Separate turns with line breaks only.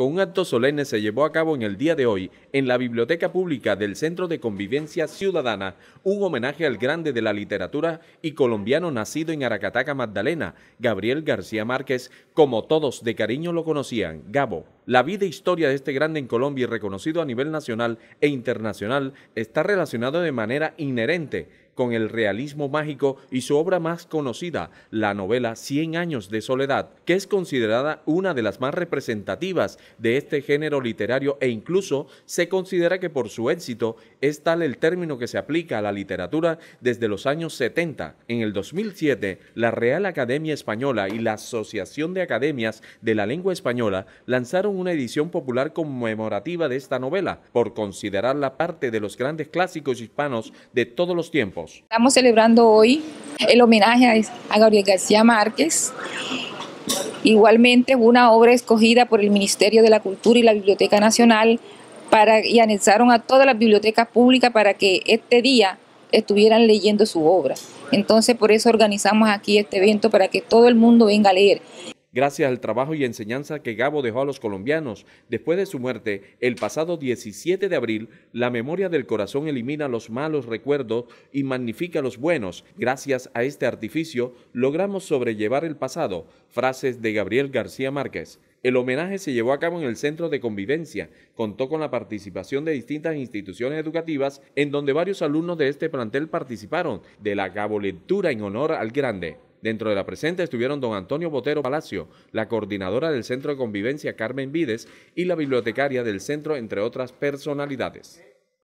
con un acto solemne se llevó a cabo en el día de hoy en la Biblioteca Pública del Centro de Convivencia Ciudadana un homenaje al grande de la literatura y colombiano nacido en Aracataca, Magdalena, Gabriel García Márquez, como todos de cariño lo conocían, Gabo. La vida e historia de este grande en Colombia y reconocido a nivel nacional e internacional está relacionado de manera inherente con el realismo mágico y su obra más conocida, la novela Cien años de soledad, que es considerada una de las más representativas de este género literario e incluso se considera que por su éxito es tal el término que se aplica a la literatura desde los años 70. En el 2007, la Real Academia Española y la Asociación de Academias de la Lengua Española lanzaron una edición popular conmemorativa de esta novela, por considerarla parte de los grandes clásicos hispanos de todos los tiempos.
Estamos celebrando hoy el homenaje a Gabriel García Márquez. Igualmente, una obra escogida por el Ministerio de la Cultura y la Biblioteca Nacional para, y anexaron a todas las bibliotecas públicas para que este día estuvieran leyendo su obra. Entonces, por eso organizamos aquí este evento para que todo el mundo venga a leer
gracias al trabajo y enseñanza que Gabo dejó a los colombianos. Después de su muerte, el pasado 17 de abril, la memoria del corazón elimina los malos recuerdos y magnifica los buenos. Gracias a este artificio, logramos sobrellevar el pasado. Frases de Gabriel García Márquez. El homenaje se llevó a cabo en el Centro de Convivencia. Contó con la participación de distintas instituciones educativas, en donde varios alumnos de este plantel participaron de la Gabo Lectura en honor al grande. Dentro de la presente estuvieron don Antonio Botero Palacio, la coordinadora del Centro de Convivencia Carmen Vides y la bibliotecaria del centro, entre otras personalidades.